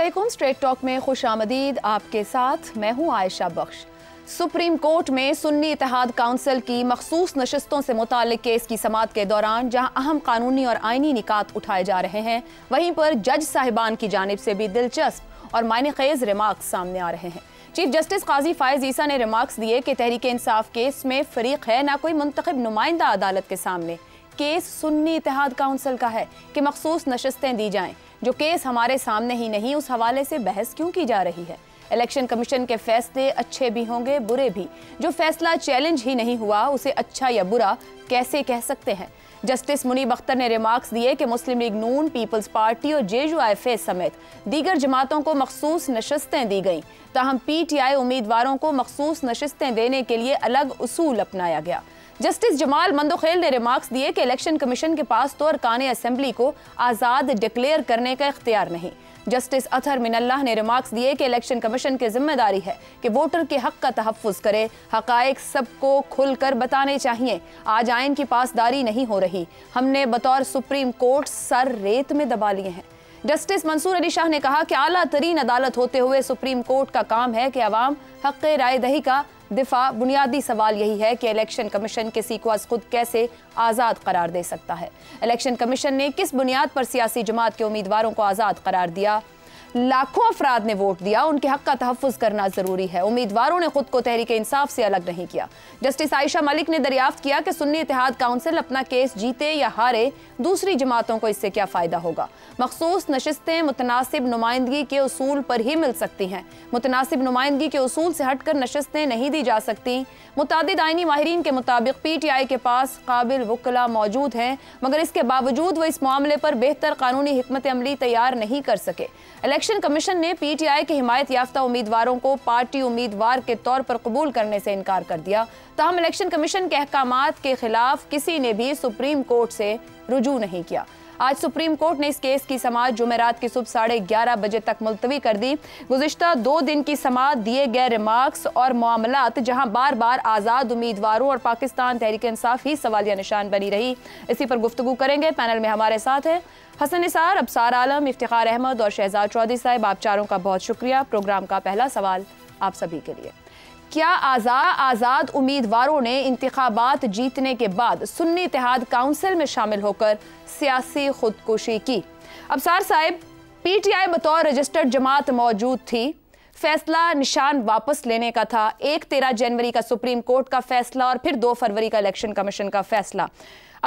Aslam straight talk में खुश आमदीद आपके साथ मैं हूं आयशा बख्श सुप्रीम कोर्ट में सुन्नी इतिहाद काउंसिल की मखसूस नशस्तों से मुतल केस की समात के दौरान जहां अहम कानूनी और आइनी निकात उठाए जा रहे हैं वहीं पर जज साहिबान की जानब से भी दिलचस्प और मायने खेज रिमार्क सामने आ रहे हैं चीफ जस्टिस काजी फायज ईसा ने रिमार्क्स दिए कि तहरीक इंसाफ केस में फरीक है ना कोई मंतखब नुमाइंदा अदालत के सामने केस सुन्नी इतिहाद काउंसिल का है कि मखसूस नशस्तें दी जाएं जो केस हमारे सामने ही नहीं उस हवाले से बहस क्यों की जा रही है इलेक्शन कमीशन के फैसले अच्छे भी होंगे बुरे भी जो फैसला चैलेंज ही नहीं हुआ उसे अच्छा या बुरा कैसे कह सकते हैं जस्टिस मुनीब अख्तर ने रिमार्क्स दिए कि मुस्लिम लीग नून पीपल्स पार्टी और जेजू आई समेत दीगर जमातों को मखसूस नशस्तें दी गईं ताहम पी टी आई उम्मीदवारों को मखसूस नशस्तें देने के लिए अलग असूल अपनाया गया जस्टिस जमाल मंदोखेल ने रिमार्क्स दिए कि इलेक्शन कमीशन के पास तो अरकान असम्बली को आज़ाद डिक्लेयर करने का इख्तियार नहीं जस्टिस अथर मिनल्ला ने रिमार्क्स दिए कि इलेक्शन कमीशन की जिम्मेदारी है कि वोटर के हक का तहफ़ करे हक़ सबको खुल कर बताने चाहिए आज आयन की पासदारी नहीं हो रही हमने बतौर सुप्रीम कोर्ट सर रेत में दबा लिए हैं जस्टिस मंसूर अली शाह ने कहा कि आला तरीन अदालत होते हुए सुप्रीम कोर्ट का काम है कि आवाम हक रायदही का दिफा बुनियादी सवाल यही है कि इलेक्शन कमीशन किसी को खुद कैसे आज़ाद करार दे सकता है इलेक्शन कमीशन ने किस बुनियाद पर सियासी जमात के उम्मीदवारों को आज़ाद करार दिया लाखों अफराद ने वोट दिया उनके हक का तहफ़ करना ज़रूरी है उम्मीदवारों ने खुद को तहरीक इंसाफ से अलग नहीं किया जस्टिस आयशा मलिक ने दरियाफ्त किया कि सुन्नी इतिहाद काउंसिल अपना केस जीते या हारे दूसरी जमातों को इससे क्या फ़ायदा होगा मखसूस नशस्तें मुतनासिब नुमाइंदगी के असूल पर ही मिल सकती हैं मुतनासिब नुमाइंदगी के असूल से हट कर नशस्तें नहीं दी जा सकती मुतद आइनी माहरीन के मुताबिक पी टी आई के पास काबिल वकला मौजूद हैं मगर इसके बावजूद वो इस मामले पर बेहतर कानूनी हमत अमली तैयार नहीं कर सके इलेक्शन इलेक्शन कमीशन ने पीटीआई के हिमायत याफ्ता उम्मीदवारों को पार्टी उम्मीदवार के तौर पर कबूल करने से इनकार कर दिया तहम इलेक्शन कमीशन के अहकाम के खिलाफ किसी ने भी सुप्रीम कोर्ट से रुजू नहीं किया आज सुप्रीम कोर्ट ने इस केस की समाज जुमेरात की सुबह साढ़े ग्यारह बजे तक मुलतवी कर दी गुजशत दो दिन की समात दिए गए रिमार्क्स और मामला जहां बार बार आज़ाद उम्मीदवारों और पाकिस्तान तहरीक इंसाफ ही सवालिया निशान बनी रही इसी पर गुफ्तु करेंगे पैनल में हमारे साथ हैं हसन निसार अबसार आलम इफ्तार अहमद और शहजाद चौधरी साहब आप चारों का बहुत शुक्रिया प्रोग्राम का पहला सवाल आप सभी के लिए क्या आज़ाद आज़ाद उम्मीदवारों ने इंतबात जीतने के बाद सुन्नी इतिहाद काउंसिल में शामिल होकर सियासी खुदकुशी की अबसार साहिब पी बतौर रजिस्टर्ड जमात मौजूद थी फैसला निशान वापस लेने का था एक तेरह जनवरी का सुप्रीम कोर्ट का फैसला और फिर दो फरवरी का इलेक्शन कमीशन का फैसला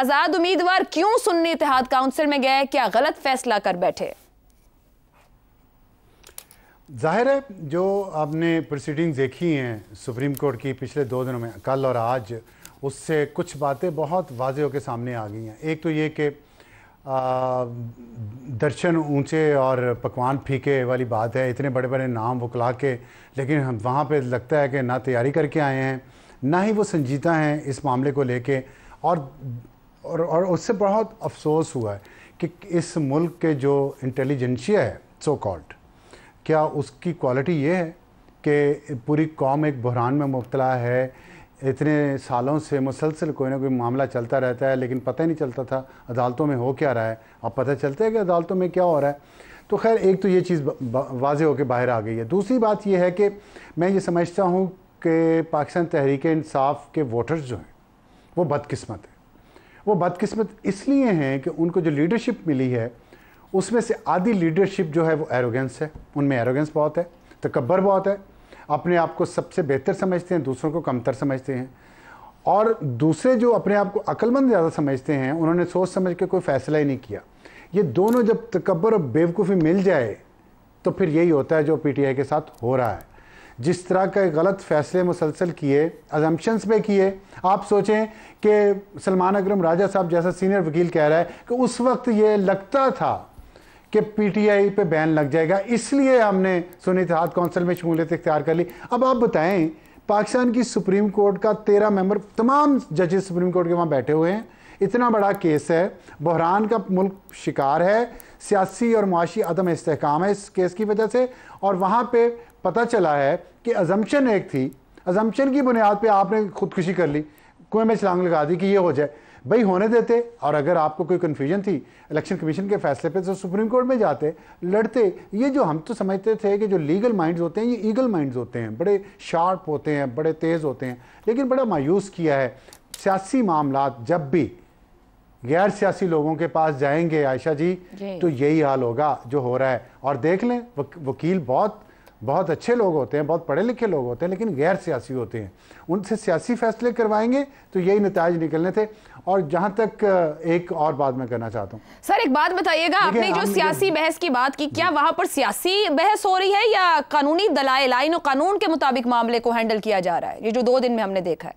आज़ाद उम्मीदवार क्यों सुन्नी इतिहाद काउंसिल में गए क्या गलत फैसला कर बैठे जाहिर है जो आपने प्रोसीडिंग देखी हैं सुप्रीम कोर्ट की पिछले दो दिनों में कल और आज उससे कुछ बातें बहुत वाजह होकर सामने आ गई हैं एक तो ये कि दर्शन ऊंचे और पकवान फीके वाली बात है इतने बड़े बड़े नाम वकला के लेकिन हम वहाँ पर लगता है कि ना तैयारी करके आए हैं ना ही वो संजीदा हैं इस मामले को लेके और और और उससे बहुत अफसोस हुआ है कि इस मुल्क के जो इंटेलिजेंशिया है सो कॉल्ड क्या उसकी क्वालिटी ये है कि पूरी कौम एक बहरान में मुबतला है इतने सालों से मुसलसल कोई ना कोई मामला चलता रहता है लेकिन पता ही नहीं चलता था अदालतों में हो क्या रहा है अब पता चलता है कि अदालतों में क्या हो रहा है तो खैर एक तो ये चीज़ वाज होकर बाहर आ गई है दूसरी बात यह है कि मैं ये समझता हूँ कि पाकिस्तान तहरीक इंसाफ के वोटर्स जो हैं वो बदकस्मत हैं वो बदकस्मत इसलिए हैं कि उनको जो लीडरशिप मिली है उसमें से आधी लीडरशिप जो है वो एरोगेंस है उनमें एरोगेंस बहुत है तकबर बहुत है अपने आप को सबसे बेहतर समझते हैं दूसरों को कमतर समझते हैं और दूसरे जो अपने आप को अक्लमंद ज़्यादा समझते हैं उन्होंने सोच समझ के कोई फैसला ही नहीं किया ये दोनों जब तकबर और बेवकूफ़ी मिल जाए तो फिर यही होता है जो पीटीआई के साथ हो रहा है जिस तरह के गलत फैसले मुसलसल किए अजम्पन्स पे किए आप सोचें कि सलमान अकरम राजा साहब जैसा सीनियर वकील कह रहा है कि उस वक्त ये लगता था कि पीटीआई पे बैन लग जाएगा इसलिए हमने सुनी इतिहाद कौंसिल में शमूलियत इख्तियार कर ली अब आप बताएं पाकिस्तान की सुप्रीम कोर्ट का तेरह मेंबर तमाम जजेस सुप्रीम कोर्ट के वहाँ बैठे हुए हैं इतना बड़ा केस है बहरान का मुल्क शिकार है सियासी और मुआशी अदम इसकाम है इस केस की वजह से और वहाँ पर पता चला है कि अजम्पन एक थी अजम्पन की बुनियाद पर आपने खुदकुशी कर ली कुएं में छलांग लगा दी कि ये हो जाए भाई होने देते और अगर आपको कोई कन्फ्यूजन थी इलेक्शन कमीशन के फैसले पे तो सुप्रीम कोर्ट में जाते लड़ते ये जो हम तो समझते थे कि जो लीगल माइंड्स होते हैं ये ईगल माइंड्स होते हैं बड़े शार्प होते हैं बड़े तेज़ होते हैं लेकिन बड़ा मायूस किया है सियासी मामला जब भी गैर सियासी लोगों के पास जाएंगे आयशा जी, जी तो यही हाल होगा जो हो रहा है और देख लें वकील बहुत बहुत अच्छे लोग होते हैं बहुत पढ़े लिखे लोग होते हैं लेकिन गैर सियासी होते हैं उनसे सियासी फैसले करवाएंगे तो यही नतज निकलने थे और जहां तक एक और बात मैं करना चाहता हूं सर एक बात बताइएगा आपने जो सियासी बहस की बात की क्या वहां पर सियासी बहस हो रही है या कानूनी दलाइल आइन कानून के मुताबिक मामले को हैंडल किया जा रहा है ये जो दो दिन में हमने देखा है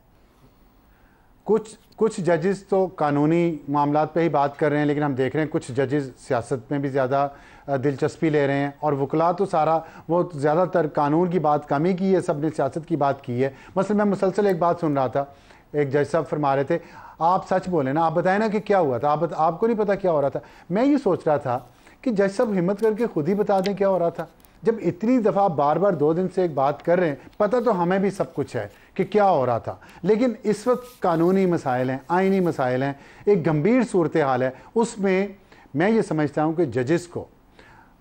कुछ कुछ जजेस तो कानूनी मामला पर ही बात कर रहे हैं लेकिन हम देख रहे हैं कुछ जजेस सियासत में भी ज़्यादा दिलचस्पी ले रहे हैं और वकला तो सारा वो ज़्यादातर कानून की बात कम ही की है सब ने सियासत की बात की है मसल मैं मुसलसल एक बात सुन रहा था एक जज साहब फरमा रहे थे आप सच बोले ना आप बताएं ना कि क्या हुआ था आप आपको नहीं पता क्या हो रहा था मैं ये सोच रहा था कि जज साहब हिम्मत करके खुद ही बता दें क्या हो रहा था जब इतनी दफ़ा बार बार दो दिन से एक बात कर रहे हैं पता तो हमें भी सब कुछ है कि क्या हो रहा था लेकिन इस वक्त कानूनी मसाइल हैं आइनी मसाइल हैं एक गंभीर सूरत हाल है उसमें मैं ये समझता हूँ कि जजेस को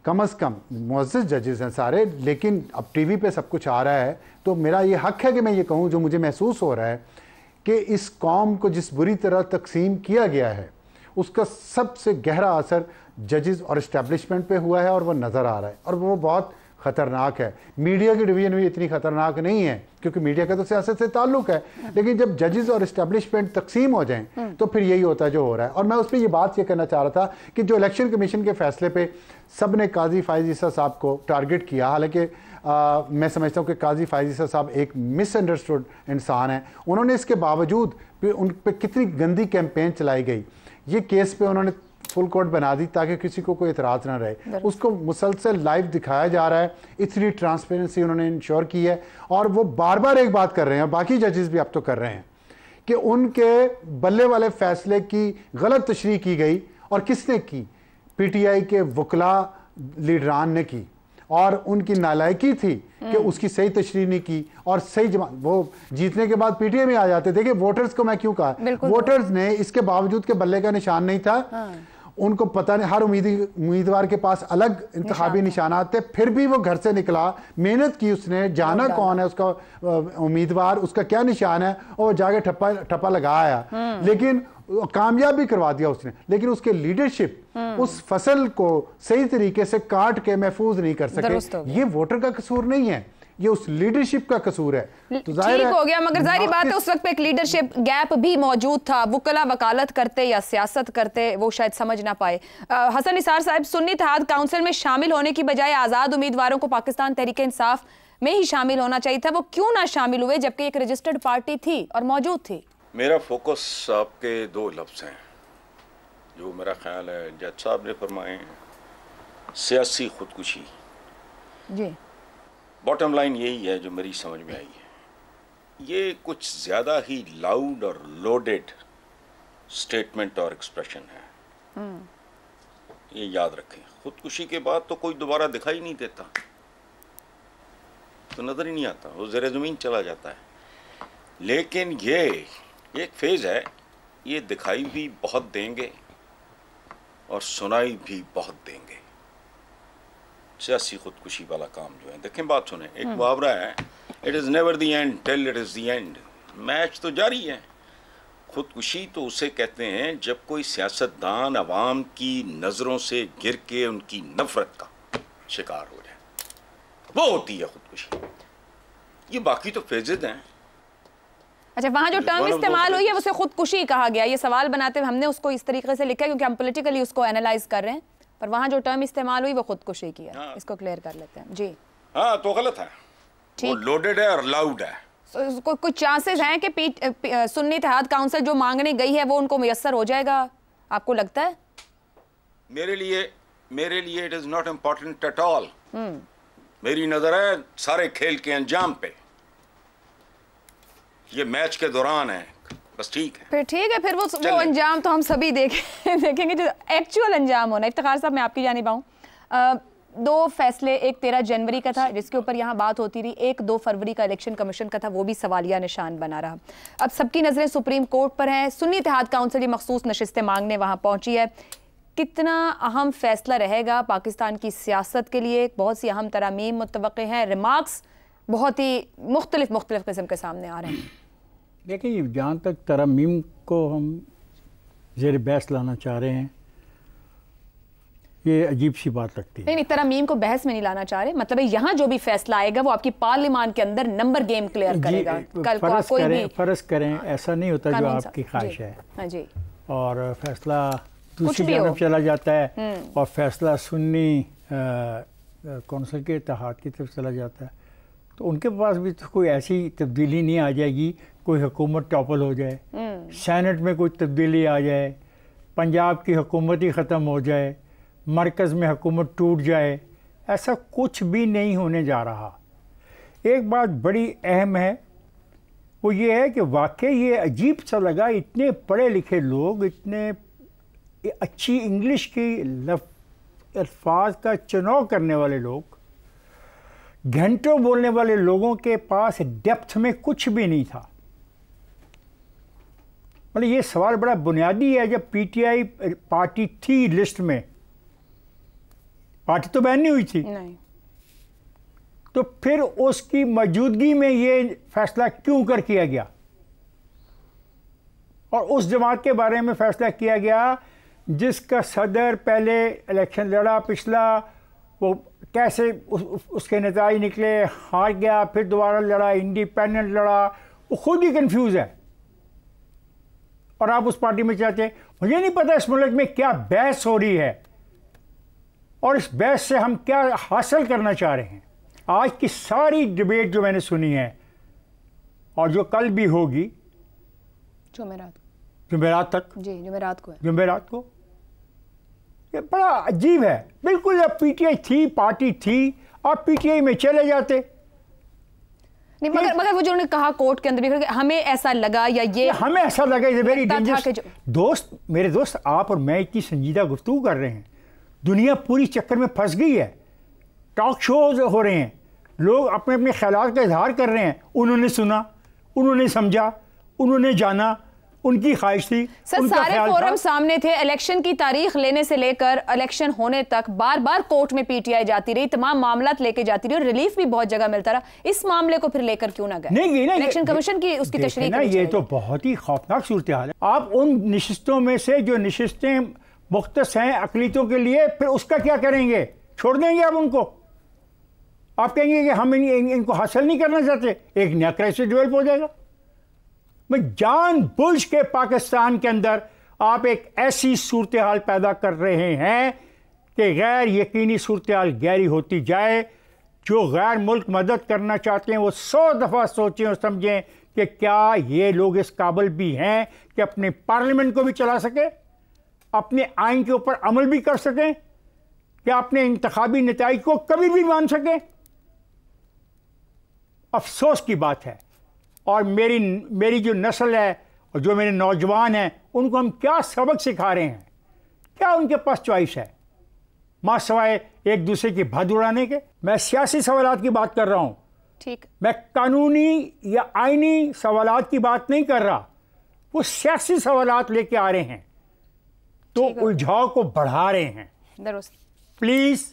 कम अज़ कम मुज्ज़ जजेस हैं सारे लेकिन अब टीवी पे सब कुछ आ रहा है तो मेरा ये हक है कि मैं ये कहूँ जो मुझे महसूस हो रहा है कि इस कॉम को जिस बुरी तरह तकसीम किया गया है उसका सबसे गहरा असर जजेस और इस्टेब्लिशमेंट पे हुआ है और वह नज़र आ रहा है और वो बहुत खतरनाक है मीडिया की डिवीजन भी इतनी खतरनाक नहीं है क्योंकि मीडिया का तो सियासत से ताल्लुक है लेकिन जब जजेस और इस्टेब्लिशमेंट तकसीम हो जाएं हम्म। तो फिर यही होता है जो हो रहा है और मैं उस पर यह बात ये कहना चाह रहा था कि जो इलेक्शन कमीशन के फैसले पे सब ने काजी फायज ईसा साहब को टारगेट किया हालांकि मैं समझता हूँ कि काजी फायजीसा साहब एक मिसअंडरस्टूड इंसान है उन्होंने इसके बावजूद उन पर कितनी गंदी कैंपेन चलाई गई ये केस पे उन्होंने फुल कोर्ट बना दी ताकि किसी को कोई इतराज़ ना रहे उसको मुसलसल लाइव दिखाया जा रहा है इतनी ट्रांसपेरेंसी उन्होंने इंश्योर की है और वो बार बार एक बात कर रहे हैं और बाकी जजेस भी अब तो कर रहे हैं कि उनके बल्ले वाले फैसले की गलत तशरी की गई और किसने की पीटीआई के वकला लीडरान ने की और उनकी नालायकी थी कि हम्म। उसकी सही तशरी नहीं की और सही जमा वो जीतने के बाद पीटीआई में आ जाते देखिए वोटर्स को मैं क्यों कहा वोटर्स ने इसके बावजूद के बल्ले का निशान नहीं था हाँ। उनको पता नहीं हर उम्मीद उम्मीदवार के पास अलग इंतबी निशानात थे फिर भी वो घर से निकला मेहनत की उसने जाना कौन है उसका उम्मीदवार उसका क्या निशान है और वो जाके ठप्पा ठप्पा लगाया हम्म। लेकिन कामयाब भी करवा दिया उसने लेकिन उसके लीडरशिप हम्म। उस फसल को सही तरीके से काट के महफूज नहीं कर सके ये वोटर का कसूर नहीं है ये उस लीडरशिप का कसूर है तो जाहिर हो गया मगर जाहिर बात है उस वक्त पे एक लीडरशिप गैप भी मौजूद था वो कला वकालत करते या सियासत करते वो शायद समझ ना पाए आ, हसन निसार साहब सुन्नी तहद काउंसिल में शामिल होने की बजाय आज़ाद उम्मीदवारों को पाकिस्तान तहरीक इंसाफ में ही शामिल होना चाहिए था वो क्यों ना शामिल हुए जबकि एक रजिस्टर्ड पार्टी थी और मौजूद थी मेरा फोकस आपके दो लफ्ज़ हैं जो मेरा ख्याल है जज साहब ने फरमाए सियासी खुदकुशी जी बॉटम लाइन यही है जो मेरी समझ में आई है ये कुछ ज़्यादा ही लाउड और लोडेड स्टेटमेंट और एक्सप्रेशन है हम्म। ये याद रखें खुदकुशी के बाद तो कोई दोबारा दिखाई नहीं देता तो नज़र ही नहीं आता वो ज़र ज़मीन चला जाता है लेकिन ये एक फेज़ है ये दिखाई भी बहुत देंगे और सुनाई भी बहुत देंगे सियासी खुदकुशी वाला काम जो है देखें बात सुने एक मुहावरा है it is never the end till it is the end match तो जारी है खुदकुशी तो उसे कहते हैं जब कोई सियासतदान आवाम की नज़रों से गिर के उनकी नफरत का शिकार हो जाए वो होती है खुदकुशी ये बाकी तो फेजिद हैं अच्छा वहाँ जो टर्म इस्तेमाल हुई है उसे खुदकुशी कहा गया ये सवाल बनाते हुए हमने उसको इस तरीके से लिखा है क्योंकि हम पोलिटिकली उसको एनालाइज कर रहे हैं पर वहाँ जो टर्म इस्तेमाल हुई वो खुदकुशी की है हाँ। इसको क्लियर कर लेते हैं जी हाँ तो गलत है वो लोडेड है और लाउड है so, को, कुछ चांसेस हैं कि सुन्नी इतिहाद काउंसिल जो मांगने गई है वो उनको मैसर हो जाएगा आपको लगता है मेरे लिए मेरे लिए it is not important at all मेरी नजर है सारे खेल के अंजाम पे ये मैच के दौरान है बस ठीक है फिर ठीक है फिर वो वो अंजाम तो हम सभी देखें देखेंगे जो एक्चुअल अंजाम होना इफ्तार साहब मैं आपकी जानी पाऊँ दो फैसले एक तेरह जनवरी का था जिसके ऊपर यहाँ बात होती रही एक दो फरवरी का इलेक्शन कमीशन का था वो भी सवालिया निशान बना रहा अब सबकी नज़रें सुप्रीम कोर्ट पर हैं सुन्नी इतिहाद काउंसिल ये मखसूस नशस्तें मांगने वहाँ पहुँची है कितना अहम फैसला रहेगा पाकिस्तान की सियासत के लिए बहुत सी अहम तरामीम मुतव हैं रिमार्क्स बहुत ही मुख्तलिफ मुख्तलिफ किस्म के सामने आ रहे हैं देखिए जहाँ तक तरमीम को हम जेर बहस लाना चाह रहे हैं ये अजीब सी बात लगती है नहीं तरमीम को बहस में नहीं लाना चाह रहे मतलब यहाँ जो भी फैसला आएगा वो आपकी पार्लियामान के अंदर नंबर गेम क्लियर करेगा कल कोई करें, फर्ज करें हाँ। ऐसा नहीं होता जो आपकी ख्वाहिश है हाँ जी और फैसला दूसरी तरफ चला जाता है हम्म। और फैसला सुन्नी कौंसिल के इतिहाद की तरफ चला जाता है तो उनके पास भी तो कोई ऐसी तब्दीली नहीं आ जाएगी कोई हुकूमत टॉपल हो जाए हम्म। सैनट में कोई तब्दीली आ जाए पंजाब की हुकूमत ही ख़त्म हो जाए मरकज़ में हुकूमत टूट जाए ऐसा कुछ भी नहीं होने जा रहा एक बात बड़ी अहम है वो ये है कि वाकई ये अजीब सा लगा इतने पढ़े लिखे लोग इतने अच्छी इंग्लिश की लफ अल्फाज का चुनाव करने वाले लोग घंटों बोलने वाले लोगों के पास डेप्थ में कुछ भी नहीं था मतलब ये सवाल बड़ा बुनियादी है जब पीटीआई पार्टी थी लिस्ट में पार्टी तो बैन नहीं हुई थी नहीं। तो फिर उसकी मौजूदगी में ये फैसला क्यों कर किया गया और उस जमात के बारे में फैसला किया गया जिसका सदर पहले इलेक्शन लड़ा पिछला वो कैसे उस, उसके नतज निकले हार गया फिर दोबारा लड़ा इंडिपेंडेंट लड़ा वो खुद ही कंफ्यूज है और आप उस पार्टी में चाहते हैं मुझे नहीं पता इस मुल्क में क्या बहस हो रही है और इस बहस से हम क्या हासिल करना चाह रहे हैं आज की सारी डिबेट जो मैंने सुनी है और जो कल भी होगी जुमेरात जुमेरात तक जी जुमेरात को जुमेरात को ये बड़ा अजीब है बिल्कुल जब पीटीआई थी पार्टी थी आप पीटीआई में चले जाते नहीं मगर मगर वो जो उन्होंने कहा कोर्ट के अंदर भी हमें ऐसा लगा या ये हमें ऐसा लगा ये वेरी डेंजरस दोस्त मेरे दोस्त आप और मैं इतनी संजीदा गुफ्तु कर रहे हैं दुनिया पूरी चक्कर में फंस गई है टॉक शोज हो रहे हैं लोग अपने अपने ख्याल का इजहार कर रहे हैं उन्होंने सुना उन्होंने समझा उन्होंने जाना उनकी ख्वाहिश थी सर सारे फोरम सामने थे इलेक्शन की तारीख लेने से लेकर इलेक्शन होने तक बार बार कोर्ट में पीटीआई जाती रही तमाम मामला लेके जाती रही और रिलीफ भी बहुत जगह मिलता रहा इस मामले को फिर लेकर क्यों ना गए नहीं इलेक्शन कमीशन की उसकी तशरी ना ये तो बहुत ही खौफनाक सूरत हाल है आप उन नशस्तों में से जो नशस्तें मुख्त हैं अकलीतों के लिए फिर उसका क्या करेंगे छोड़ देंगे आप उनको आप कहेंगे कि हम इन, इन, इनको हासिल नहीं करना चाहते एक नया क्राइसिस डेवलप हो जाएगा मैं जान बुझ के पाकिस्तान के अंदर आप एक ऐसी सूरत हाल पैदा कर रहे हैं कि गैर यकीनी सूरत हाल गहरी होती जाए जो गैर मुल्क मदद करना चाहते हैं वो सौ दफ़ा सोचें और समझें कि क्या ये लोग इस काबिल भी हैं कि अपने पार्लियामेंट को भी चला सकें अपने आइन के ऊपर अमल भी कर सकें क्या अपने इंतबी नतज को कभी भी मान सकें अफसोस की बात है और मेरी मेरी जो नस्ल है और जो मेरे नौजवान हैं उनको हम क्या सबक सिखा रहे हैं क्या उनके पास चॉइस है माँ सवाए एक दूसरे की भद उड़ाने के मैं सियासी सवाल की बात कर रहा हूँ ठीक मैं कानूनी या आइनी सवाल की बात नहीं कर रहा वो सियासी सवाल लेके आ रहे हैं तो उलझाव को बढ़ा रहे हैं प्लीज़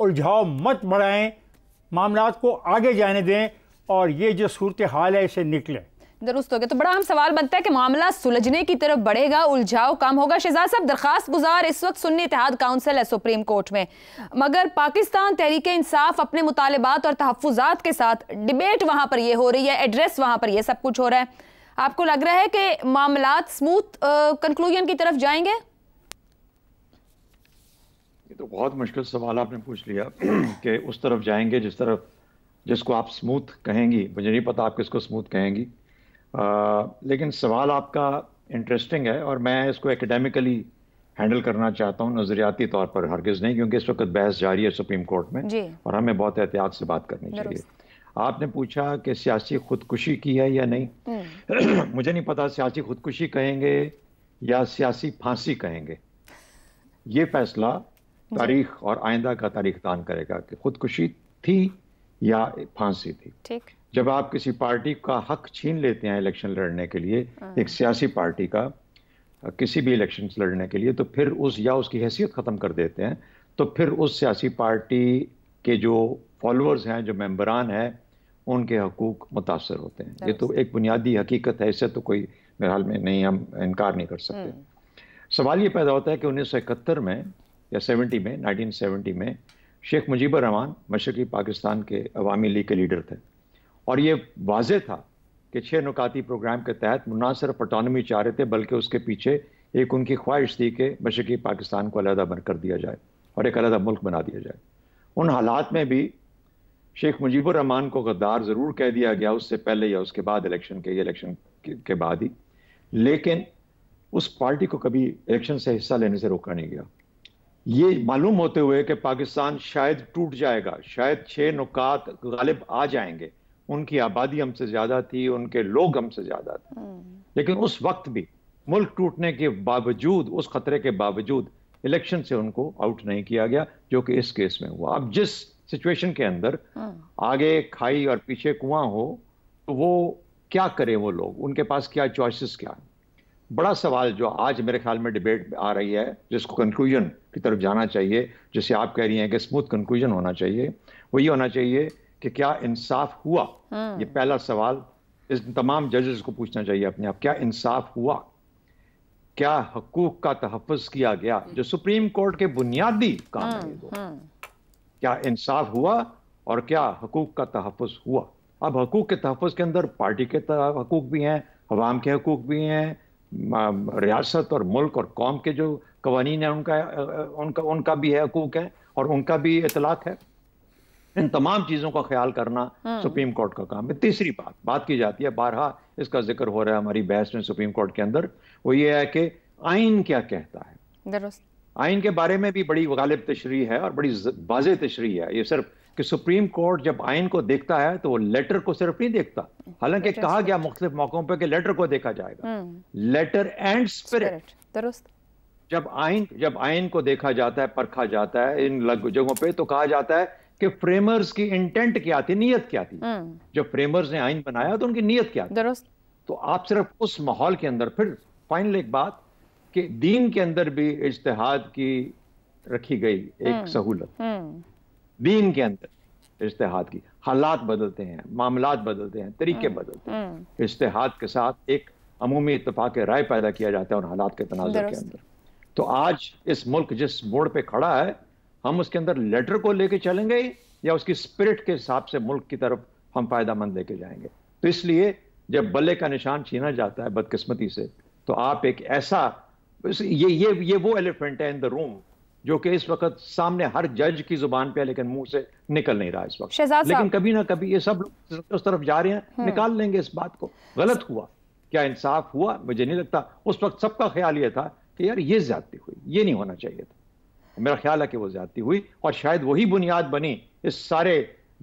उलझाव मत बढ़ाएं मामला को आगे जाने दें और ये जो सूरत हाल है इसे निकले दुरुस्त हो गया तो बड़ा हम सवाल बनता है कि मामला सुलझने की तरफ बढ़ेगा उलझाओ कम होगा शहजाद साहब दरखास्त गुजार इस वक्त सुन्नी इतिहाद काउंसिल है सुप्रीम कोर्ट में मगर पाकिस्तान तहरीक इंसाफ अपने मुतालबात और तहफात के साथ डिबेट वहाँ पर यह हो रही है एड्रेस वहाँ पर यह सब कुछ हो रहा है आपको लग रहा है कि मामला स्मूथ कंक्लूजन की तरफ जाएंगे ये तो बहुत मुश्किल सवाल आपने पूछ लिया कि उस तरफ जाएंगे जिस तरफ जिसको आप स्मूथ कहेंगी मुझे नहीं पता आप किसको स्मूथ कहेंगी आ, लेकिन सवाल आपका इंटरेस्टिंग है और मैं इसको एकेडमिकली हैंडल करना चाहता हूँ नज़रियाती तौर पर हरगिज़ नहीं क्योंकि इस वक्त बहस जारी है सुप्रीम कोर्ट में और हमें बहुत एहतियात से बात करनी चाहिए आपने पूछा कि सियासी खुदकुशी की है या नहीं हम्म। मुझे नहीं पता सियासी खुदकुशी कहेंगे या सियासी फांसी कहेंगे ये फैसला तारीख और आइंदा का तारीख दान करेगा कि खुदकुशी थी या फांसी थी ठीक जब आप किसी पार्टी का हक छीन लेते हैं इलेक्शन लड़ने के लिए हाँ। एक सियासी पार्टी का किसी भी इलेक्शन लड़ने के लिए तो फिर उस या उसकी हैसियत ख़त्म कर देते हैं तो फिर उस सियासी पार्टी के जो फॉलोअर्स हैं जो मेम्बरान हैं उनके हकूक मुतासर होते हैं ये तो एक बुनियादी हकीकत है इससे तो कोई मेरे हाल में नहीं हम इनकार नहीं कर सकते हम्म। सवाल ये पैदा होता है कि उन्नीस में या सेवेंटी में नाइनटीन में शेख मुजीब रहमान मशरक़ी पाकिस्तान के अवामी लीग के लीडर थे और ये वाज था कि छः नुकाती प्रोग्राम के तहत ना सिर्फ अटानमी चाह रहे थे बल्कि उसके पीछे एक उनकी ख्वाहिश थी कि मशरक़ी पाकिस्तान को अलहदा बन कर दिया जाए और एक अलहदा मुल्क बना दिया जाए उन हालात में भी शेख मुजीबर रहमान को गद्दार ज़रूर कह दिया गया उससे पहले या उसके बाद इलेक्शन के इलेक्शन के बाद ही लेकिन उस पार्टी को कभी इलेक्शन से हिस्सा लेने से रोका नहीं गया ये मालूम होते हुए कि पाकिस्तान शायद टूट जाएगा शायद छः नुकात गालिब आ जाएंगे उनकी आबादी हमसे ज़्यादा थी उनके लोग हमसे ज़्यादा थे हम्म। लेकिन उस वक्त भी मुल्क टूटने के बावजूद उस खतरे के बावजूद इलेक्शन से उनको आउट नहीं किया गया जो कि इस केस में हुआ अब जिस सिचुएशन के अंदर हम्म। आगे खाई और पीछे कुआं हो तो वो क्या करें वो लोग उनके पास क्या चॉइसेस क्या है बड़ा सवाल जो आज मेरे ख्याल में डिबेट में आ रही है जिसको कंक्लूजन की तरफ जाना चाहिए जिसे आप कह रही हैं कि स्मूथ कंक्लूजन होना चाहिए वो ये होना चाहिए कि क्या इंसाफ हुआ हाँ। ये पहला सवाल इस तमाम जजेस को पूछना चाहिए अपने आप क्या इंसाफ हुआ क्या हकूक का तहफ़ किया गया जो सुप्रीम कोर्ट के बुनियादी काम है हाँ, हाँ। क्या इंसाफ हुआ और क्या हकूक का तहफ़ हुआ अब हकूक के तहफ़ के अंदर पार्टी के हकूक भी हैं अवाम के हकूक भी हैं रियासत और मुल्क और कौम के जो कवानीन हैं उनका उनका उनका भी है हकूक है और उनका भी इतलाक है इन तमाम चीज़ों का ख्याल करना हाँ। सुप्रीम कोर्ट का काम है तीसरी बात बात की जाती है बारहा इसका जिक्र हो रहा है हमारी बहस में सुप्रीम कोर्ट के अंदर वो ये है कि आइन क्या कहता है आइन के बारे में भी बड़ी गालिब तशरी है और बड़ी वाज तशरी है ये सिर्फ कि सुप्रीम कोर्ट जब आइन को देखता है तो वो लेटर को सिर्फ नहीं देखता हालांकि कहा गया मुख्त मौकों पर लेटर को देखा जाएगा लेटर एंड स्पिरिट जब आइन जब आइन को देखा जाता है परखा जाता है इन जगहों पे तो कहा जाता है कि फ्रेमर्स की इंटेंट क्या थी नीयत क्या थी हम्म। जब फ्रेमर्स ने आइन बनाया तो उनकी नीयत क्या थी तो आप सिर्फ उस माहौल के अंदर फिर फाइनल एक बात कि दीन के अंदर भी इश्तेहाद की रखी गई एक हम्म। सहूलत हम्म। दीन के अंदर इश्तेहाद की हालात बदलते हैं मामला बदलते हैं तरीके हम्म, बदलते हैं हम्म। इश्तेहाद के साथ एक अमूमी इतफाक राय पैदा किया जाता है उन हालात के तनाज के अंदर तो आज इस मुल्क जिस मोड़ पे खड़ा है हम उसके अंदर लेटर को लेके चलेंगे या उसकी स्पिरिट के हिसाब से मुल्क की तरफ हम फायदा मंद लेके जाएंगे तो इसलिए जब बल्ले का निशान छीना जाता है बदकिस्मती से तो आप एक ऐसा ये ये ये वो एलिफेंट है इन द रूम जो कि इस वक्त सामने हर जज की जुबान पे है लेकिन मुंह से निकल नहीं रहा इस वक्त लेकिन कभी ना कभी ये सब लोग उस तरफ जा रहे हैं हम्म। निकाल लेंगे इस बात को गलत हुआ क्या इंसाफ हुआ मुझे नहीं लगता उस वक्त सबका ख्याल ये था कि यार ये ज्यादती हुई ये नहीं होना चाहिए था मेरा ख्याल है कि वो ज्यादती हुई और शायद वही बुनियाद बनी इस सारे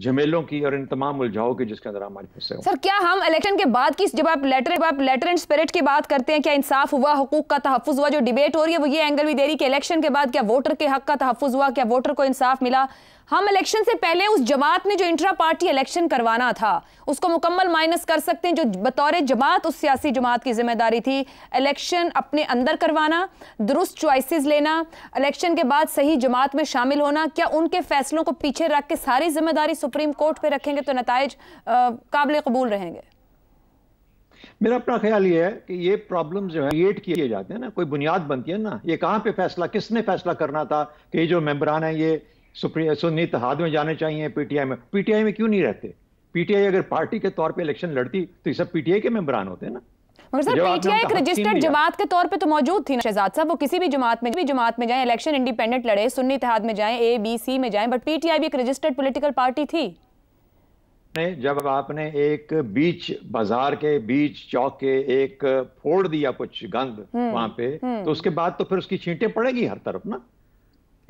झमेलों की और इन तमाम उलझाओं की जिसके अंदर हम आज फंसे सर क्या हम इलेक्शन के बाद की जब आप लेटर जब आप लेटर एंड स्पिरिट की बात करते हैं क्या इंसाफ हुआ हकूक का तहफ़ हुआ जो डिबेट हो रही है वो ये एंगल भी दे रही कि इलेक्शन के बाद क्या वोटर के हक का तहफ़ हुआ क्या वोटर को इंसाफ मिला हम इलेक्शन से पहले उस जमात ने जो इंट्रा पार्टी इलेक्शन करवाना था उसको मुकम्मल माइनस कर सकते हैं जो बतौर जमात उस सियासी जमात की जिम्मेदारी थी इलेक्शन अपने अंदर करवाना दुरुस्त चॉइसेस लेना इलेक्शन के बाद सही जमात में शामिल होना क्या उनके फैसलों को पीछे रख के सारी जिम्मेदारी सुप्रीम कोर्ट पर रखेंगे तो नतज काबिल कबूल रहेंगे मेरा अपना ख्याल ये है कि ये प्रॉब्लम जो है क्रिएट किए जाते हैं ना कोई बुनियाद बनती है ना ये कहाँ पे फैसला किसने फैसला करना था कि ये जो मेम्बरान है ये सुप्रीम सुन्नी इतिहाद में जाने चाहिए पीटीआई में पीटीआई में क्यों नहीं रहते पीटीआई अगर पार्टी के तौर पे इलेक्शन लड़ती तो ये सब पीटीआई के मेंबरान होते ना मगर सर पीटीआई एक रजिस्टर्ड जमात के तौर पे तो मौजूद थी शहजाद साहब वो किसी भी जमात में भी जमात में इलेक्शन इंडिपेंडेंट लड़े सुन्नी इतिहाद में जाए ए बी सी में बट पीटीआई भी एक रजिस्टर्ड पोलिटिकल पार्टी थी जब आपने एक बीच बाजार के बीच चौक के एक फोड़ दिया कुछ गंद हम्म, वहां पे हम्म। तो उसके बाद तो फिर उसकी छींटे पड़ेगी हर तरफ ना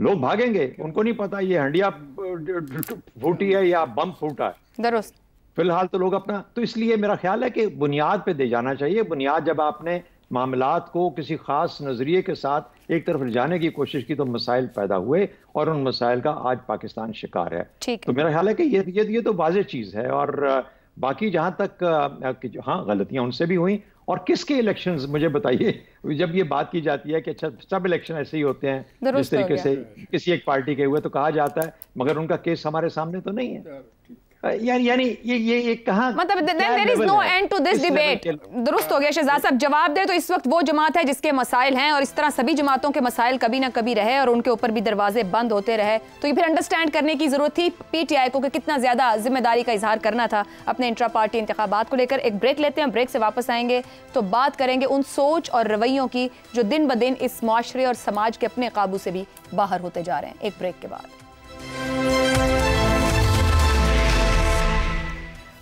लोग भागेंगे उनको नहीं पता ये हंडिया फूटी है या बम फूटा है दरुस्त फिलहाल तो लोग अपना तो इसलिए मेरा ख्याल है कि बुनियाद पे दे जाना चाहिए बुनियाद जब आपने मामलात को किसी खास नज़रिए के साथ एक तरफ ले जाने की कोशिश की तो मसाइल पैदा हुए और उन मसाइल का आज पाकिस्तान शिकार है तो मेरा ख्याल है कि ये ये ये तो वाज चीज़ है और बाकी जहां तक हाँ गलतियां उनसे भी हुई और किसके इलेक्शन मुझे बताइए जब ये बात की जाती है कि अच्छा सब इलेक्शन ऐसे ही होते हैं जिस तरीके से किसी एक पार्टी के हुए तो कहा जाता है मगर उनका केस हमारे सामने तो नहीं है मतलब, जवाब दे तो इस वक्त वो जमात है जिसके मसाइल हैं और इस तरह सभी जमातों के मसाइल कभी ना कभी रहे और उनके ऊपर भी दरवाजे बंद होते रहे तो ये फिर अंडरस्टैंड करने की जरूरत थी पीटीआई को कि कितना ज्यादा जिम्मेदारी का इजहार करना था अपने इंट्रा पार्टी इंतबात को लेकर एक ब्रेक लेते हैं ब्रेक से वापस आएंगे तो बात करेंगे उन सोच और रवैयों की जो दिन ब दिन इस माशरे और समाज के अपने काबू से भी बाहर होते जा रहे हैं एक ब्रेक के बाद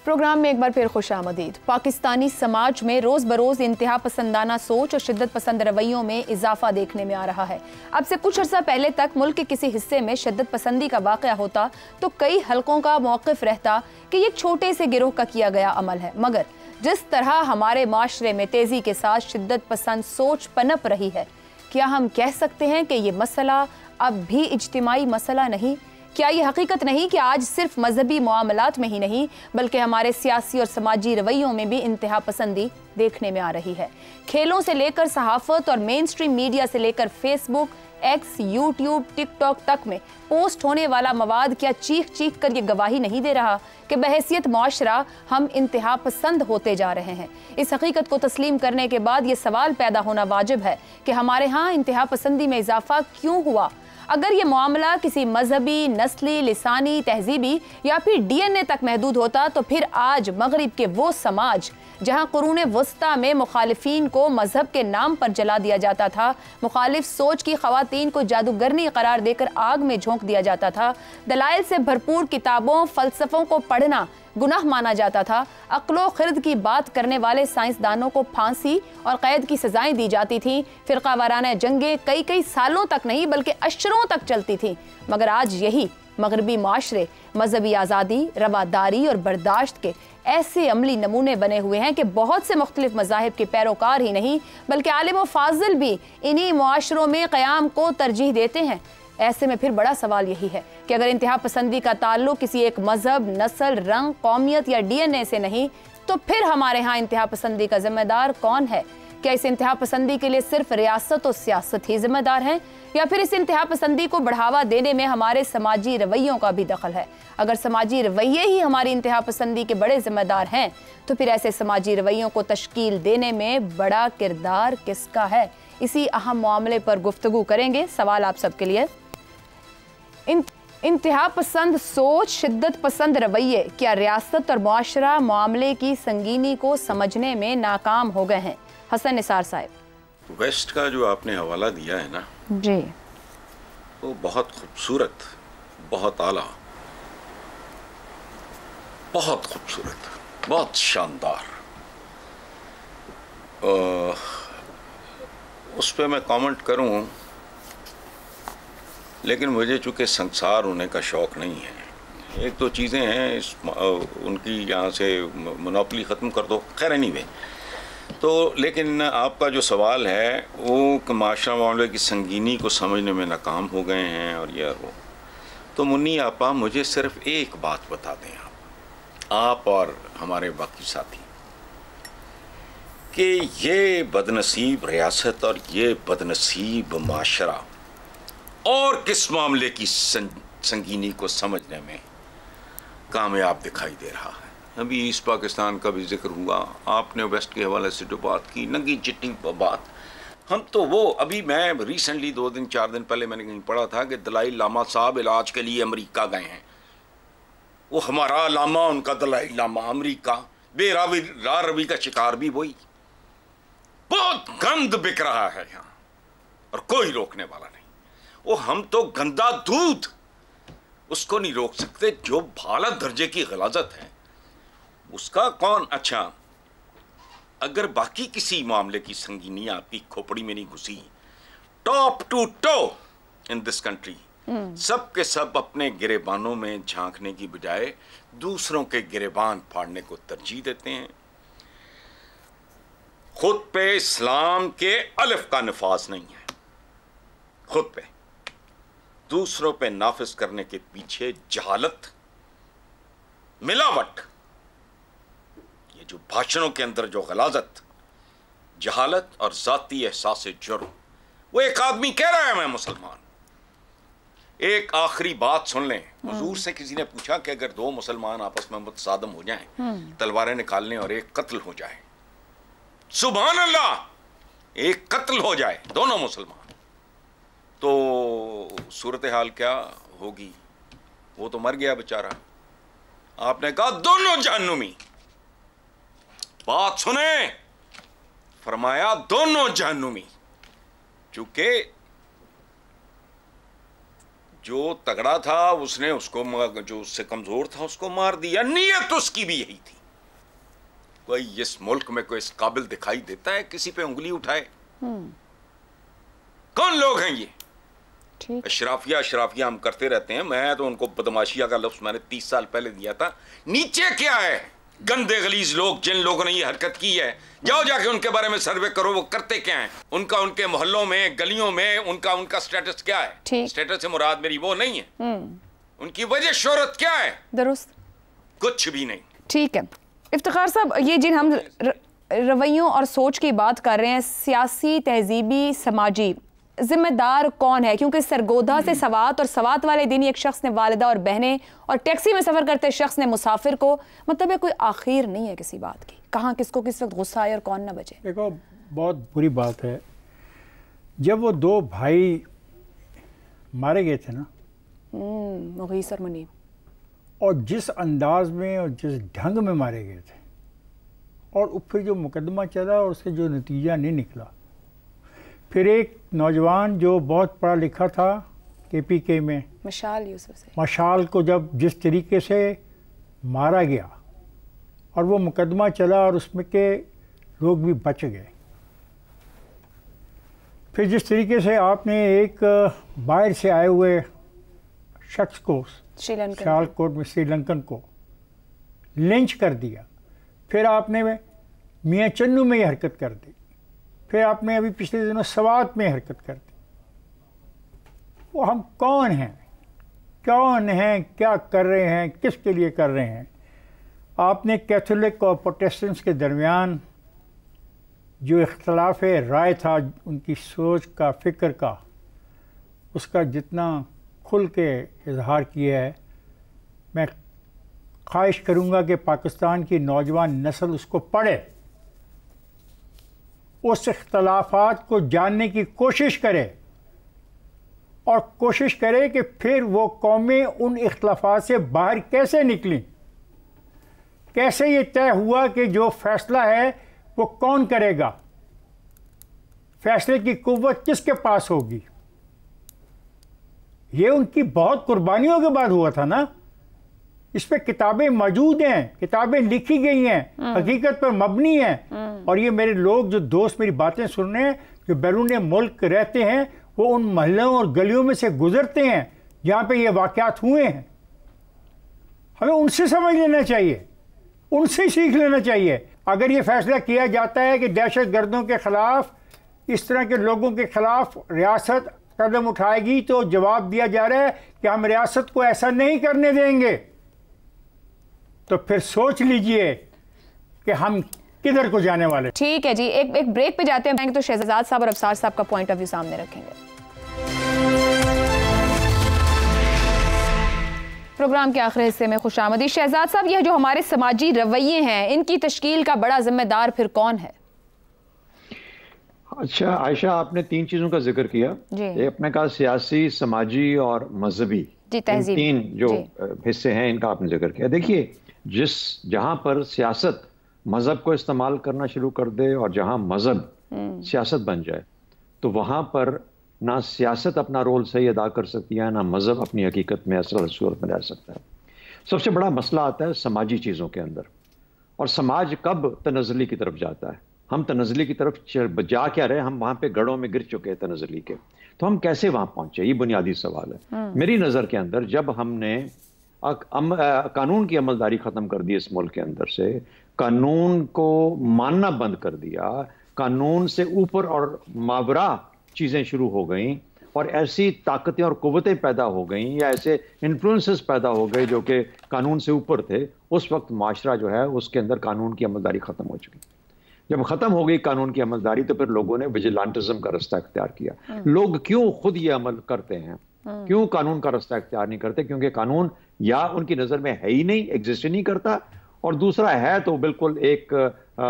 प्रोग्राम में एक बार फिर खुश आमदीद पाकिस्तानी समाज में रोज़ बरोज़ इंतहा पसंदाना सोच और शिद्दत पसंद रवैयों में इजाफा देखने में आ रहा है अब से कुछ अर्सा पहले तक मुल्क के किसी हिस्से में शिद्दत पसंदी का वाक़ होता तो कई हलकों का मौक़ रहता कि ये छोटे से गिरोह का किया गया अमल है मगर जिस तरह हमारे माशरे में तेज़ी के साथ शिद्दत पसंद सोच पनप रही है क्या हम कह सकते हैं कि ये मसला अब भी इज्तमाही मसला नहीं क्या ये हकीकत नहीं कि आज सिर्फ मजहबी मामलों में ही नहीं बल्कि हमारे सियासी और समाजी रवैयों में भी इंतहा पसंदी देखने में आ रही है खेलों से लेकर सहाफत और मेन स्ट्रीम मीडिया से लेकर फेसबुक एक्स यूट्यूब टिकटॉक तक में पोस्ट होने वाला मवाद क्या चीख चीख कर ये गवाही नहीं दे रहा कि बहसीत माशरा हम इंतहा पसंद होते जा रहे हैं इस हकीकत को तस्लीम करने के बाद ये सवाल पैदा होना वाजिब है कि हमारे यहाँ इंतहा पसंदी में इजाफा क्यों हुआ अगर ये मामला किसी मजहबी नस्ली लसानी तहजीबी या फिर डी एन ए तक महदूद होता तो फिर आज मगरब के वो समाज जहाँ क़रून वस्ती में मुखालफन को मजहब के नाम पर जला दिया जाता था मुखालिफ सोच की खातन को जादूगरनी करार देकर आग में झोंक दिया जाता था दलाइल से भरपूर किताबों फ़लसफ़ों को पढ़ना गुनाह माना जाता था अक्लो खर्द की बात करने वाले साइंसदानों को फांसी और कैद की सजाएं दी जाती थीं फ़िरका वाराना जंगें कई कई सालों तक नहीं बल्कि अशरों तक चलती थीं मगर आज यही मगरबी माशरे मजहबी आज़ादी रवादारी और बर्दाश्त के ऐसे अमली नमूने बने हुए हैं कि बहुत से मुख्तलिफ मजाहब के पैरोकार ही नहीं बल्कि आलिम फाजिल भी इन्हीं माशरों में क़्याम को तरजीह देते हैं ऐसे में फिर बड़ा सवाल यही है कि अगर इंतहा पसंदी का ताल्लुक किसी एक मजहब नस्ल रंग कौमियत या डीएनए से नहीं तो फिर हमारे यहाँ इंतहा पसंदी का जिम्मेदार कौन है क्या इस इंतहा पसंदी के लिए सिर्फ रियासत और सियासत ही जिम्मेदार हैं या फिर इस इंतहा पसंदी को बढ़ावा देने में हमारे समाजी रवैयों का भी दखल है अगर समाजी रवैये ही हमारी इंतहा पसंदी के बड़े जिम्मेदार हैं तो फिर ऐसे समाजी रवैयों को तश्कील देने में बड़ा किरदार किसका है इसी अहम मामले पर गुफ्तु करेंगे सवाल आप सबके लिए इन इंतहा पसंद सोच शिद्दत पसंद रवैये क्या रियासत और माशरा मामले की संगीनी को समझने में नाकाम हो गए हैं हसन निसार साहब वेस्ट का जो आपने हवाला दिया है ना जी वो बहुत खूबसूरत बहुत आला बहुत खूबसूरत बहुत शानदार उस पर मैं कमेंट करूं लेकिन मुझे चूँकि संसार होने का शौक़ नहीं है एक तो चीज़ें हैं इस उनकी यहाँ से मनोपली ख़त्म कर दो खैर नहीं वे तो लेकिन आपका जो सवाल है वो माशरा मामले की संगीनी को समझने में नाकाम हो गए हैं और यह वो तो मुन्नी आपा मुझे सिर्फ एक बात बता दें आप आप और हमारे बाकी साथी कि ये बदनसीब रियासत और ये बदनसीब माशरा और किस मामले की सं, संगीनी को समझने में कामयाब दिखाई दे रहा है अभी इस पाकिस्तान का भी जिक्र हुआ आपने वेस्ट के हवाले से जो बात की नंगी चिट्टी बात हम तो वो अभी मैं रिसेंटली दो दिन चार दिन पहले मैंने कहीं पढ़ा था कि दलाई लामा साहब इलाज के लिए अमरीका गए हैं वो हमारा लामा उनका दलाई लामा अमरीका बेरावी रा रवि का शिकार भी वही बहुत गंद बिक रहा है यहाँ और कोई रोकने वाला नहीं वो हम तो गंदा दूध उसको नहीं रोक सकते जो भाला दर्जे की गलाजत है उसका कौन अच्छा अगर बाकी किसी मामले की संगीनी आपकी खोपड़ी में नहीं घुसी top to toe in this country hmm. सब के सब अपने गिरेबानों में झांकने की बजाय दूसरों के गिरेबान फाड़ने को तरजीह देते हैं खुद पे इस्लाम के अलिफ का नफाज नहीं है खुद पे दूसरों पे नाफिज करने के पीछे जहालत मिलावट ये जो भाषणों के अंदर जो गलाजत जहालत और ज़ाती एहसास जुर्म वो एक आदमी कह रहा है मैं मुसलमान एक आखिरी बात सुन लें हजूर हम्म। से किसी ने पूछा कि अगर दो मुसलमान आपस में मुतसादम हो जाएं हम्म। तलवारें निकालने और एक कत्ल हो जाए सुबह अल्लाह एक कत्ल हो जाए दोनों मुसलमान तो सूरत हाल क्या होगी वो तो मर गया बेचारा आपने कहा दोनों जहनुमी बात सुने फरमाया दोनों जहनुमी चूंकि जो तगड़ा था उसने उसको जो उससे कमज़ोर था उसको मार दिया नीयत उसकी भी यही थी कोई इस मुल्क में कोई इस काबिल दिखाई देता है किसी पे उंगली उठाए हम्म। कौन लोग हैं ये अशराफिया अशराफिया हम करते रहते हैं मैं तो उनको बदमाशिया का लफ्ज़ मैंने तीस साल पहले दिया था नीचे क्या है गंदे गलीज लोग जिन लोगों ने ये हरकत की है जाओ जाके उनके बारे में सर्वे करो वो करते क्या हैं उनका उनके मोहल्लों में गलियों में उनका उनका स्टेटस क्या है स्टेटस से मुराद मेरी वो नहीं है हम्म। उनकी वजह शोहरत क्या है दुरुस्त कुछ भी नहीं ठीक है इफ्तार साहब ये जिन हम रवैयों और सोच की बात कर रहे हैं सियासी तहजीबी समाजी जिम्मेदार कौन है क्योंकि सरगोधा से हम्म। सवात और सवात वाले दिन एक शख्स ने वालदा और बहने और टैक्सी में सफ़र करते शख्स ने मुसाफिर को मतलब ये कोई आखिर नहीं है किसी बात की कहाँ किसको किस वक्त गुस्सा आए और कौन ना बचे देखो बहुत बुरी बात है जब वो दो भाई मारे गए थे ना हम्म, मुगी सर मुनीम और जिस अंदाज में और जिस ढंग में मारे गए थे और फिर जो मुकदमा चला और उसके जो नतीजा नहीं निकला फिर एक नौजवान जो बहुत पढ़ा लिखा था के पी के में मशाल यूसुफ मशाल को जब जिस तरीके से मारा गया और वो मुकदमा चला और उसमें के लोग भी बच गए फिर जिस तरीके से आपने एक बाहर से आए हुए शख्स को श्रीलंकन में श्रीलंकन को लिंच कर दिया फिर आपने मियाँ चन्नू में ये हरकत कर दी फिर आपने अभी पिछले दिनों सवात में हरकत कर दी वो हम कौन हैं कौन हैं क्या कर रहे हैं किसके लिए कर रहे हैं आपने कैथोलिक और प्रोटेस्टेंट्स के दरमियान जो इख्तलाफ राय था उनकी सोच का फ़िक्र का उसका जितना खुल के इजहार किया है मैं ख्वाहिश करूँगा कि पाकिस्तान की नौजवान नस्ल उसको पढ़े उस इख्तलाफात को जानने की कोशिश करे और कोशिश करे कि फिर वो कौमें उन इख्तलाफात से बाहर कैसे निकलें कैसे ये तय हुआ कि जो फैसला है वो कौन करेगा फैसले की कुत किसके पास होगी ये उनकी बहुत कुर्बानियों के बाद हुआ था ना इस पर किताबें मौजूद हैं किताबें लिखी गई हैं हम्म। हकीकत पर मबनी हैं हम्म। और ये मेरे लोग जो दोस्त मेरी बातें सुन रहे हैं जो बैरून मुल्क रहते हैं वो उन महलों और गलियों में से गुजरते हैं जहाँ पे ये वाक़ात हुए हैं हमें उनसे समझ लेना चाहिए उनसे सीख लेना चाहिए अगर ये फैसला किया जाता है कि दहशत गर्दों के ख़िलाफ़ इस तरह के लोगों के ख़िलाफ़ रियासत कदम उठाएगी तो जवाब दिया जा रहा है कि हम रियासत को ऐसा नहीं करने देंगे तो फिर सोच लीजिए कि हम किधर को जाने वाले ठीक है जी एक एक ब्रेक पे जाते हैं तो शहजाद साहब और अफसार साहब का पॉइंट ऑफ व्यू सामने रखेंगे प्रोग्राम के आखिरी हिस्से में खुश आमदी शहजाद साहब यह जो हमारे समाजी रवैये हैं इनकी तश्कील का बड़ा जिम्मेदार फिर कौन है अच्छा आयशा आपने तीन चीज़ों का जिक्र किया जी। आपने कहा सियासी समाजी और मजहबी जी तहजीब तीन जो हिस्से हैं इनका आपने जिक्र किया देखिए जिस जहां पर सियासत मज़हब को इस्तेमाल करना शुरू कर दे और जहां मज़हब हम्म। सियासत बन जाए तो वहां पर ना सियासत अपना रोल सही अदा कर सकती है ना मज़हब अपनी हकीकत में असल सूरत में रह सकता है सबसे बड़ा मसला आता है समाजी चीज़ों के अंदर और समाज कब तनजली की तरफ जाता है हम तनजली की तरफ जा क्या रहे हम वहाँ पे गढ़ों में गिर चुके हैं तनजली के तो हम कैसे वहाँ पहुँचे ये बुनियादी सवाल है हाँ। मेरी नज़र के अंदर जब हमने अम, आ, कानून की अमलदारी ख़त्म कर दी इस मुल्क के अंदर से कानून को मानना बंद कर दिया कानून से ऊपर और मावरा चीज़ें शुरू हो गई और ऐसी ताकतें और कुवतें पैदा हो गई या ऐसे इन्फ्लुएंसेस पैदा हो गए जो कि कानून से ऊपर थे उस वक्त माशरा जो है उसके अंदर कानून की अमलदारी ख़त्म हो चुकी जब खत्म हो गई कानून की अमलदारी तो फिर लोगों ने विजिलांटिज्म का रास्ता अख्तियार किया हाँ। लोग क्यों खुद ये अमल करते हैं हाँ। क्यों कानून का रास्ता अख्तियार नहीं करते क्योंकि कानून या उनकी नज़र में है ही नहीं एग्जिस्ट ही नहीं करता और दूसरा है तो बिल्कुल एक आ,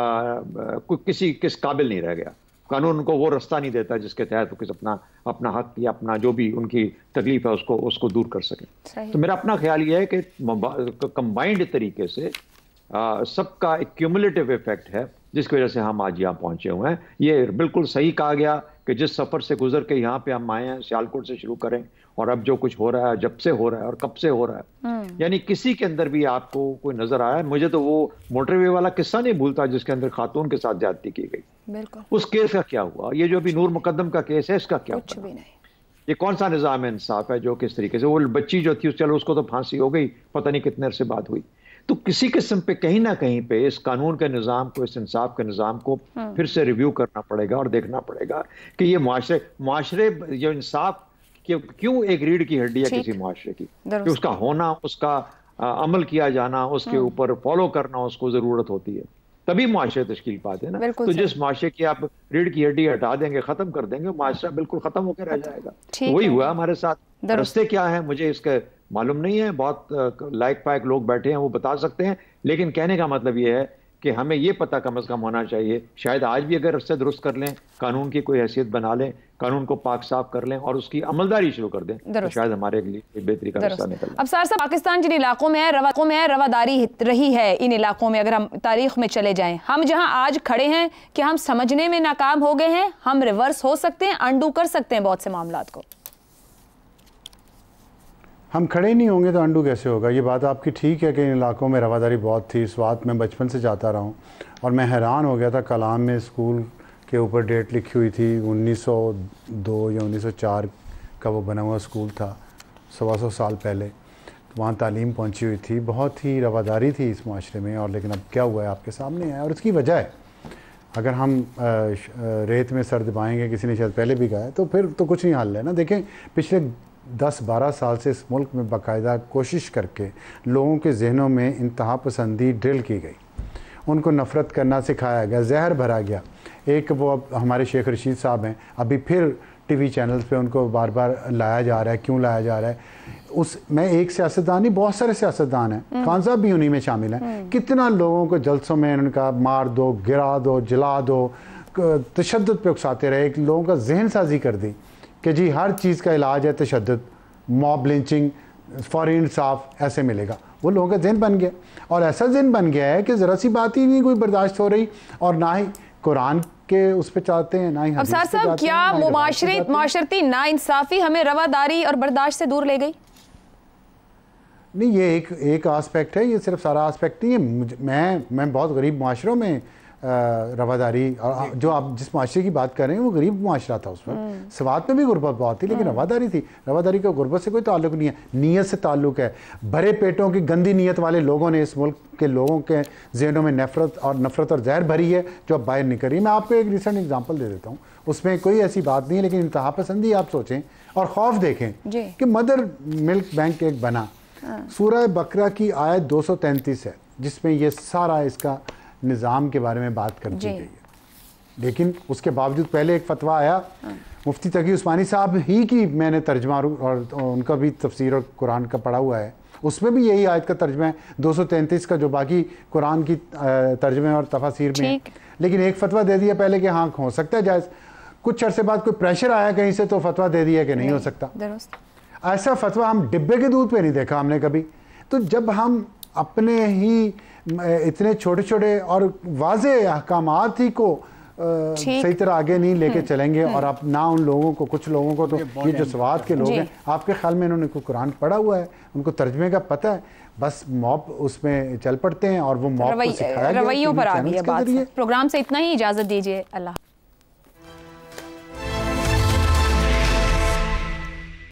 किसी किस काबिल नहीं रह गया कानून उनको वो रास्ता नहीं देता जिसके तहत वो किस अपना अपना हक या अपना जो भी उनकी तकलीफ है उसको उसको दूर कर सके तो मेरा अपना ख्याल ये है कि कंबाइंड तरीके से सबका क्यूमुलेटिव इफेक्ट है जिसकी वजह से हम आज यहाँ पहुँचे हुए हैं ये बिल्कुल सही कहा गया कि जिस सफ़र से गुजर के यहाँ पे हम आए हैं सियालकोट से शुरू करें और अब जो कुछ हो रहा है जब से हो रहा है और कब से हो रहा है हम्म। यानी किसी के अंदर भी आपको कोई नज़र आया मुझे तो वो मोटरवे वाला किस्सा नहीं भूलता जिसके अंदर खातून के साथ ज्यादती की गई उस केस का क्या हुआ ये जो अभी नूर मुकदम का केस है इसका क्या कुछ भी नहीं ये कौन सा निज़ाम इंसाफ है जो किस तरीके से वो बच्ची जो थी उस चलो उसको तो फांसी हो गई पता नहीं कितने अरसे बात हुई तो किसी किस्म पे कहीं ना कहीं पे इस कानून के निज़ाम को इस इंसाफ के निज़ाम को हाँ। फिर से रिव्यू करना पड़ेगा और देखना पड़ेगा कि ये माशरे माशरे जो इंसाफ क्यों एक रीढ़ की हड्डी है किसी माशरे की कि उसका होना उसका आ, अमल किया जाना उसके हाँ। ऊपर फॉलो करना उसको ज़रूरत होती है तभी माशरे तश्कील पाते ना तो जिस माशरे की आप रीढ़ की हड्डी हटा देंगे ख़त्म कर देंगे माशरा बिल्कुल ख़त्म होकर रह जाएगा तो वही हुआ हमारे साथ रस्ते क्या है मुझे इसके मालूम नहीं है बहुत लायक पायक लोग बैठे हैं वो बता सकते हैं लेकिन कहने का मतलब ये है कि हमें ये पता कम अज़ कम होना चाहिए शायद आज भी अगर रस्ते दुरुस्त कर लें कानून की कोई हैसियत बना लें कानून को पाक साफ कर लें और उसकी अमलदारी शुरू कर दें तो शायद हमारे लिए बेहतरी का रास्ता निकल अब सर साहब पाकिस्तान जिन इलाकों में है रवाकों में है रवादारी रही है इन इलाकों में अगर हम तारीख में चले जाएं हम जहां आज खड़े हैं कि हम समझने में नाकाम हो गए हैं हम रिवर्स हो सकते हैं अंडू कर सकते हैं बहुत से मामला को हम खड़े नहीं होंगे तो अंडू कैसे होगा ये बात आपकी ठीक है कि इन इलाकों में रवादारी बहुत थी इस बात मैं बचपन से जाता रहा हूँ और मैं हैरान हो गया था कलाम में स्कूल के ऊपर डेट लिखी हुई थी 1902 या 1904 का वो बना हुआ स्कूल था सवा सौ साल पहले तो वहाँ तालीम पहुँची हुई थी बहुत ही रवादारी थी इस माशरे में और लेकिन अब क्या हुआ है आपके सामने है और इसकी वजह है अगर हम रेत में सर दबाएंगे किसी ने शायद पहले भी कहा है तो फिर तो कुछ नहीं हाल है ना देखें पिछले 10-12 साल से इस मुल्क में बाकायदा कोशिश करके लोगों के जहनों में इंतहा पसंदी ड्रिल की गई उनको नफ़रत करना सिखाया गया जहर भरा गया एक वो अब हमारे शेख रशीद साहब हैं अभी फिर टीवी चैनल्स पे उनको बार बार लाया जा रहा है क्यों लाया जा रहा है उस मैं एक सियासतदान ही बहुत सारे सियासतदान हैं हम्म। खान साहब भी उन्हीं में शामिल हैं हम्म। कितना लोगों को जलसों में उनका मार दो गिरा दो जला दो तशद पे उकसाते रहे लोगों का जहन साजी कर दी कि जी हर चीज़ का इलाज है तशद मॉब लिंचिंग फॉरेन इंसाफ ऐसे मिलेगा वो लोगों का जहन बन गया और ऐसा जहन बन गया है कि ज़रा सी बात ही नहीं कोई बर्दाश्त हो रही और ना ही कुरान के उस पर चाहते हैं ना ही सर साहब क्या माशरती ना इंसाफ़ी हमें रवादारी और बर्दाश्त से दूर ले गई नहीं ये एक एक आस्पेक्ट है ये सिर्फ सारा आस्पेक्ट नहीं है मैं मैं बहुत गरीब माशरों में रवादारी और जो आप जिस माशरे की बात कर रहे हैं वो गरीब माशरा था उसमें हम्म। सवाद में भी गुरबत बहुत थी लेकिन हम्म। रवादारी थी रवादारी का गुरबत से कोई ताल्लुक नहीं है नीयत से ताल्लुक है भरे पेटों की गंदी नीयत वाले लोगों ने इस मुल्क के लोगों के जहनों में नफरत और नफरत और जहर भरी है जो अब बाहर निकल रही है मैं आपको एक रिसेंट एग्जाम्पल दे देता हूँ उसमें कोई ऐसी बात नहीं है लेकिन इंतहा पसंदी आप सोचें और खौफ देखें कि मदर मिल्क बैंक एक बना हाँ। सूर्य बकरा की आयत तैंतीस है जिसमें ये सारा इसका निज़ाम के बारे में बात कर दी गई है लेकिन उसके बावजूद पहले एक फतवा आया मुफ्ती तकी उस्मानी साहब ही की मैंने तर्जमा और उनका भी तफसीर और कुरान का पढ़ा हुआ है उसमें भी यही आयत का तर्जमा है तैंतीस का जो बाकी कुरान की तर्जमे और तफासिर में लेकिन एक फतवा दे दिया पहले कि हाँ हो सकता है जायज़ कुछ अरसे बाद कोई प्रेशर आया कहीं से तो फतवा दे दिया कि नहीं, नहीं हो सकता ऐसा फतवा हम डिब्बे के दूध पे नहीं देखा हमने कभी तो जब हम अपने ही इतने छोटे छोटे और वाज अहकाम ही को सही तरह आगे नहीं लेके हम्म। चलेंगे हम्म। और आप ना उन लोगों को कुछ लोगों को तो ये जो स्वाद के लोग हैं आपके ख्याल में इन्होंने को कुरान पढ़ा हुआ है उनको तर्जमे का पता है बस मॉब उसमें चल पड़ते हैं और वो मॉब रवैयों पर आ गई है प्रोग्राम से इतना ही इजाज़त दीजिए अल्लाह